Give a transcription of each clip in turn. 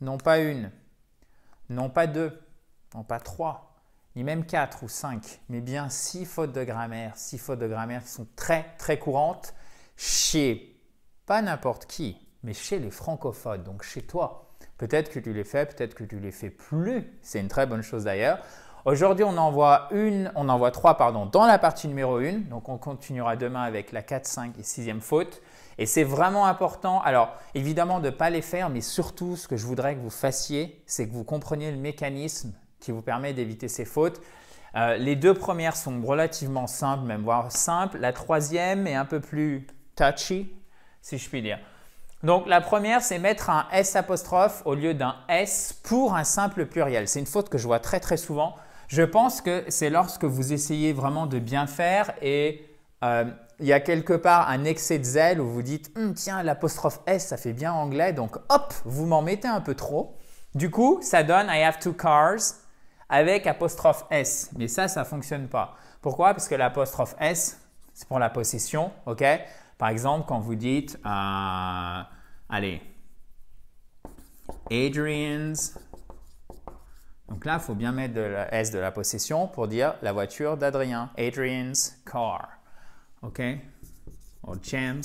non pas une, non pas deux, non pas trois, ni même quatre ou cinq, mais bien six fautes de grammaire, six fautes de grammaire qui sont très très courantes chez pas n'importe qui, mais chez les francophones, donc chez toi. Peut-être que tu les fais, peut-être que tu les fais plus. C'est une très bonne chose d'ailleurs. Aujourd'hui, on en voit une, on en voit trois pardon, dans la partie numéro 1. Donc on continuera demain avec la 4, 5 et 6e faute. Et c'est vraiment important, alors évidemment de ne pas les faire, mais surtout ce que je voudrais que vous fassiez, c'est que vous compreniez le mécanisme qui vous permet d'éviter ces fautes. Euh, les deux premières sont relativement simples, même voire simples. La troisième est un peu plus touchy, si je puis dire. Donc la première, c'est mettre un S apostrophe au lieu d'un S pour un simple pluriel. C'est une faute que je vois très très souvent. Je pense que c'est lorsque vous essayez vraiment de bien faire et euh, il y a quelque part un excès de zèle où vous dites hum, tiens l'apostrophe s ça fait bien anglais donc hop vous m'en mettez un peu trop. Du coup ça donne I have two cars avec apostrophe s mais ça ça fonctionne pas. Pourquoi Parce que l'apostrophe s c'est pour la possession, ok Par exemple quand vous dites euh, allez Adrian's donc là, il faut bien mettre de la S de la possession pour dire la voiture d'Adrien, Adrian's car. OK Or James.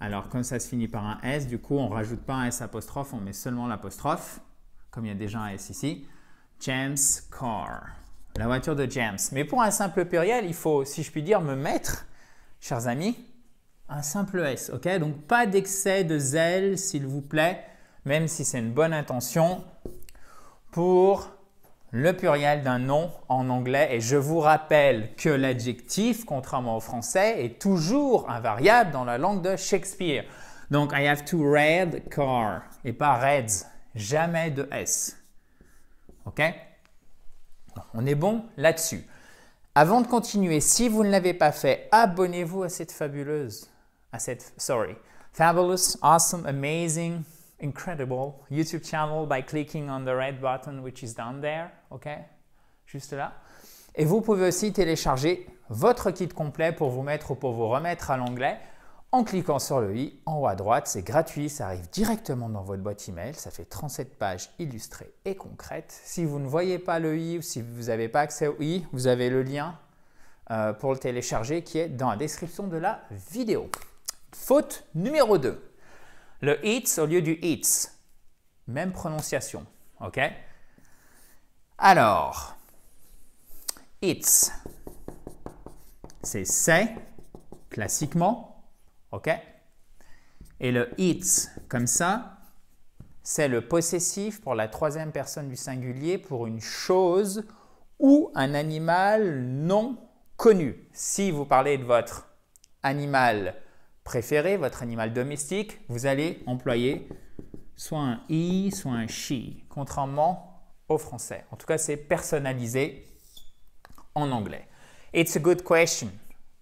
Alors, comme ça se finit par un S, du coup, on ne rajoute pas un S apostrophe, on met seulement l'apostrophe, comme il y a déjà un S ici. James Car. La voiture de James. Mais pour un simple pluriel, il faut, si je puis dire, me mettre, chers amis, un simple S. OK Donc, pas d'excès de zèle, s'il vous plaît, même si c'est une bonne intention, pour le pluriel d'un nom en anglais. Et je vous rappelle que l'adjectif, contrairement au français, est toujours invariable dans la langue de Shakespeare. Donc, I have to red car et pas reds. Jamais de S. OK On est bon là-dessus. Avant de continuer, si vous ne l'avez pas fait, abonnez-vous à cette fabuleuse, à cette, sorry, fabulous, awesome, amazing incredible YouTube channel by clicking on the red button which is down there, ok Juste là. Et vous pouvez aussi télécharger votre kit complet pour vous mettre ou pour vous remettre à l'anglais en cliquant sur le i en haut à droite. C'est gratuit, ça arrive directement dans votre boîte email. Ça fait 37 pages illustrées et concrètes. Si vous ne voyez pas le i ou si vous n'avez pas accès au i, vous avez le lien euh, pour le télécharger qui est dans la description de la vidéo. Faute numéro 2. Le it's au lieu du it's. Même prononciation. OK Alors, it's, c'est c'est, classiquement. OK Et le it's, comme ça, c'est le possessif pour la troisième personne du singulier pour une chose ou un animal non connu. Si vous parlez de votre animal préféré, votre animal domestique, vous allez employer soit un i, soit un she, contrairement au français. En tout cas, c'est personnalisé en anglais. It's a good question.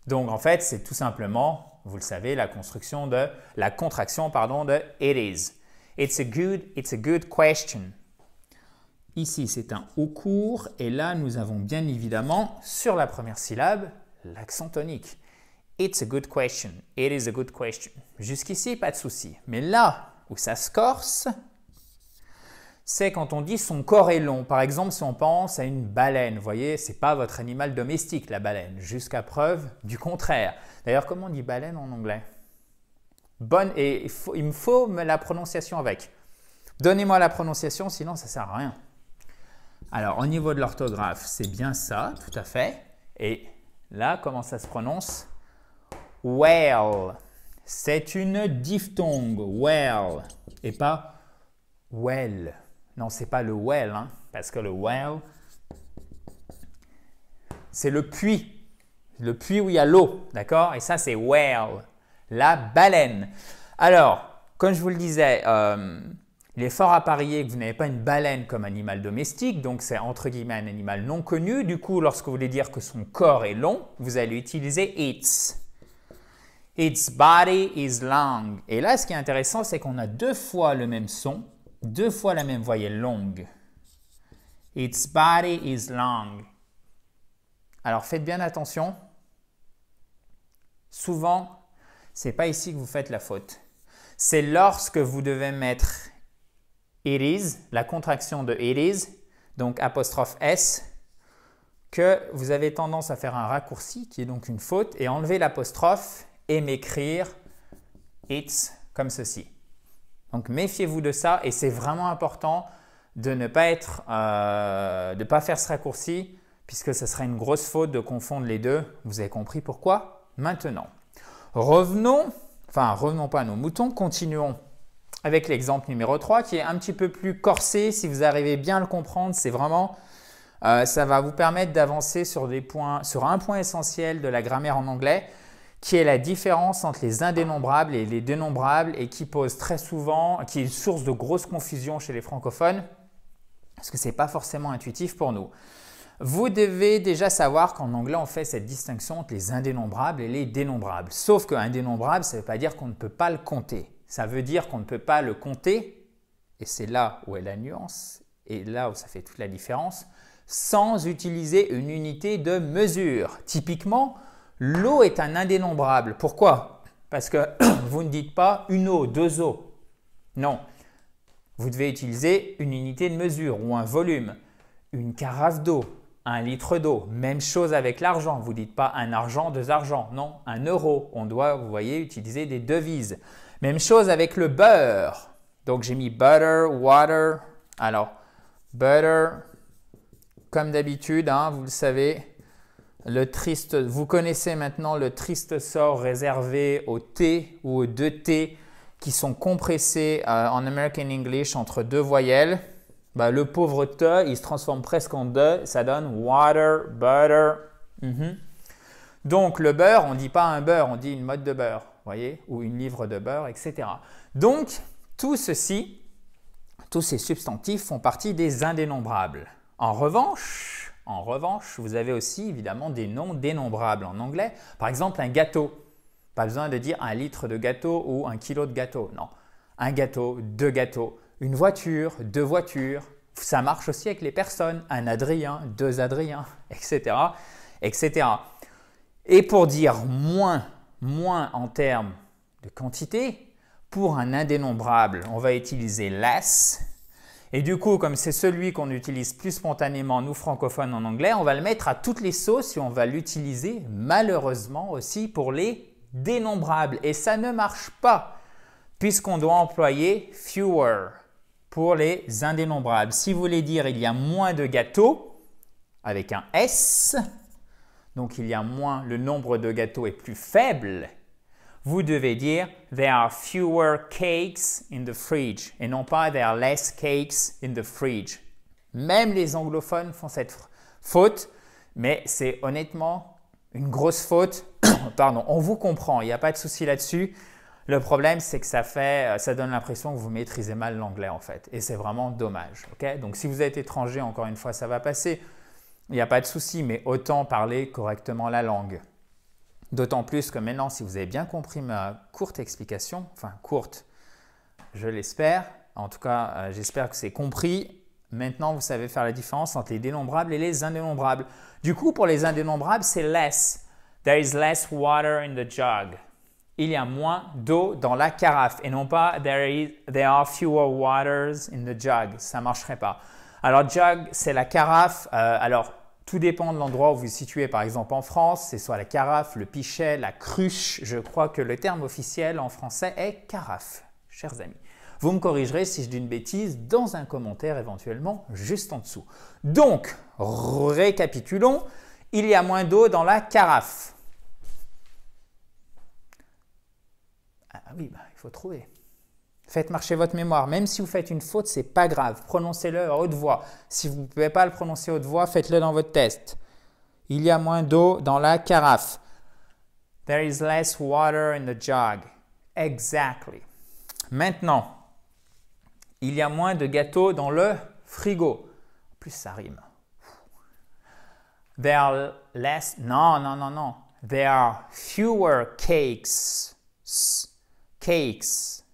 Donc en fait, c'est tout simplement, vous le savez, la construction de la contraction pardon de it is. It's a good, question. Ici, c'est un haut court et là, nous avons bien évidemment sur la première syllabe l'accent tonique. It's a good question. It is a good question. Jusqu'ici, pas de souci. Mais là où ça se corse, c'est quand on dit son corps est long. Par exemple, si on pense à une baleine, vous voyez, ce n'est pas votre animal domestique la baleine, jusqu'à preuve du contraire. D'ailleurs, comment on dit baleine en anglais Bonne et il, me faut la prononciation avec. Donnez-moi la prononciation, sinon ça sert à rien. Alors, au niveau de l'orthographe, c'est bien ça, tout à fait. Et là, comment ça se prononce Well. C'est une diphtongue, well, et pas well. Non, c'est pas le well, hein, parce que le well, c'est le puits, le puits où il y a l'eau, d'accord Et ça, c'est well, la baleine. Alors, comme je vous le disais, euh, il est fort à parier que vous n'avez pas une baleine comme animal domestique, donc c'est entre guillemets un animal non connu. Du coup, lorsque vous voulez dire que son corps est long, vous allez utiliser its. Its body is long. Et là, ce qui est intéressant, c'est qu'on a deux fois le même son, deux fois la même voyelle longue. Its body is long. Alors faites bien attention. Souvent, n'est pas ici que vous faites la faute. C'est lorsque vous devez mettre it is, la contraction de it is, donc apostrophe s, que vous avez tendance à faire un raccourci qui est donc une faute et enlever l'apostrophe et m'écrire it's comme ceci. Donc méfiez-vous de ça et c'est vraiment important de ne pas être, euh, de pas faire ce raccourci puisque ce serait une grosse faute de confondre les deux. Vous avez compris pourquoi Maintenant, revenons, enfin revenons pas à nos moutons, continuons avec l'exemple numéro 3 qui est un petit peu plus corsé. Si vous arrivez bien à le comprendre, c'est vraiment, euh, ça va vous permettre d'avancer sur, des points, sur un point essentiel de la grammaire en anglais qui est la différence entre les indénombrables et les dénombrables et qui pose très souvent, qui est une source de grosse confusion chez les francophones, parce que ce n'est pas forcément intuitif pour nous. Vous devez déjà savoir qu'en anglais, on fait cette distinction entre les indénombrables et les dénombrables. Sauf que indénombrable, ça ne veut pas dire qu'on ne peut pas le compter. Ça veut dire qu'on ne peut pas le compter, et c'est là où est la nuance, et là où ça fait toute la différence, sans utiliser une unité de mesure. Typiquement, L'eau est un indénombrable. Pourquoi Parce que vous ne dites pas une eau, deux eaux. Non. Vous devez utiliser une unité de mesure ou un volume. Une carafe d'eau, un litre d'eau. Même chose avec l'argent. Vous ne dites pas un argent, deux argents. Non, un euro. On doit, vous voyez, utiliser des devises. Même chose avec le beurre. Donc j'ai mis butter, water. Alors, butter, comme d'habitude, hein, vous le savez, le triste, vous connaissez maintenant le triste sort réservé au T ou aux deux T qui sont compressés euh, en American English entre deux voyelles. Bah, le pauvre T, il se transforme presque en de, ça donne water, butter. Mhm. Donc le beurre, on ne dit pas un beurre, on dit une mode de beurre, voyez, ou une livre de beurre, etc. Donc tout ceci, tous ces substantifs font partie des indénombrables. En revanche, en revanche, vous avez aussi évidemment des noms dénombrables en anglais. Par exemple, un gâteau. Pas besoin de dire un litre de gâteau ou un kilo de gâteau. Non. Un gâteau, deux gâteaux. Une voiture, deux voitures. Ça marche aussi avec les personnes. Un Adrien, deux Adriens, etc. etc. Et pour dire moins, moins en termes de quantité, pour un indénombrable, on va utiliser less et du coup, comme c'est celui qu'on utilise plus spontanément, nous francophones en anglais, on va le mettre à toutes les sauces et on va l'utiliser malheureusement aussi pour les dénombrables. Et ça ne marche pas puisqu'on doit employer fewer pour les indénombrables. Si vous voulez dire il y a moins de gâteaux avec un S, donc il y a moins, le nombre de gâteaux est plus faible, vous devez dire There are fewer cakes in the fridge et non pas There are less cakes in the fridge. Même les anglophones font cette faute, mais c'est honnêtement une grosse faute. Pardon, on vous comprend, il n'y a pas de souci là-dessus. Le problème, c'est que ça, fait, euh, ça donne l'impression que vous maîtrisez mal l'anglais en fait. Et c'est vraiment dommage. Donc si vous êtes étranger, encore une fois, ça va passer. Il n'y a pas de souci, mais autant parler correctement la langue. D'autant plus que maintenant, si vous avez bien compris ma courte explication, enfin courte, je l'espère, en tout cas, euh, j'espère que c'est compris. Maintenant, vous savez faire la différence entre les dénombrables et les indénombrables. Du coup, pour les indénombrables, c'est less. There is less water in the jug. Il y a moins d'eau dans la carafe et non pas there, are fewer waters in the jug. Ça ne marcherait pas. Alors, jug, c'est la carafe. Euh, alors, tout dépend de l'endroit où vous vous situez. Par exemple, en France, c'est soit la carafe, le pichet, la cruche. Je crois que le terme officiel en français est carafe, chers amis. Vous me corrigerez si je dis une bêtise dans un commentaire éventuellement juste en dessous. Donc, récapitulons, il y a moins d'eau dans la carafe. Ah oui, bah, il faut trouver. Faites marcher votre mémoire. Même si vous faites une faute, c'est pas grave. Prononcez-le à haute voix. Si vous ne pouvez pas le prononcer à haute voix, faites-le dans votre test. Il y a moins d'eau dans la carafe. There is less water in the jug. Exactly. Maintenant, il y a moins de gâteaux dans le frigo. En plus, ça rime. There are less. Non, non, non, non. There are fewer cakes. Cakes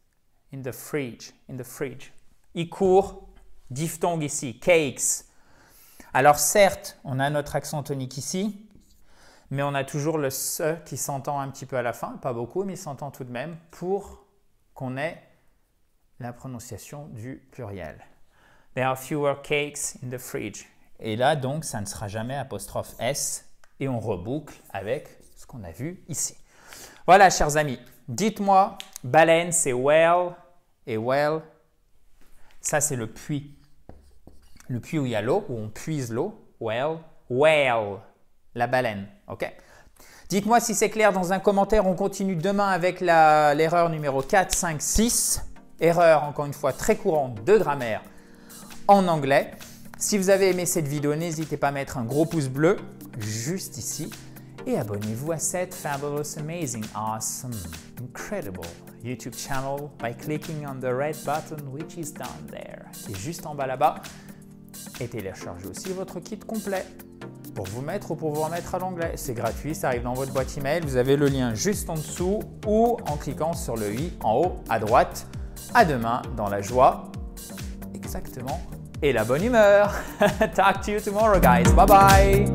in the fridge, in the fridge. Il court, diphtongue ici, cakes. Alors certes, on a notre accent tonique ici, mais on a toujours le se qui s'entend un petit peu à la fin, pas beaucoup, mais il s'entend tout de même pour qu'on ait la prononciation du pluriel. There are fewer cakes in the fridge. Et là, donc, ça ne sera jamais apostrophe S et on reboucle avec ce qu'on a vu ici. Voilà, chers amis, dites-moi, baleine, c'est whale, et well. Ça, c'est le puits. Le puits où il y a l'eau, où on puise l'eau. Well, well, la baleine. OK Dites-moi si c'est clair dans un commentaire. On continue demain avec l'erreur numéro 4, 5, 6. Erreur, encore une fois, très courante de grammaire en anglais. Si vous avez aimé cette vidéo, n'hésitez pas à mettre un gros pouce bleu juste ici et abonnez-vous à cette fabulous, amazing, awesome, incredible YouTube channel by clicking on the red button which is down there, qui juste en bas là-bas, et téléchargez aussi votre kit complet pour vous mettre ou pour vous remettre à l'anglais. C'est gratuit, ça arrive dans votre boîte email, vous avez le lien juste en dessous ou en cliquant sur le i en haut à droite. À demain dans la joie, exactement, et la bonne humeur. Talk to you tomorrow guys, bye bye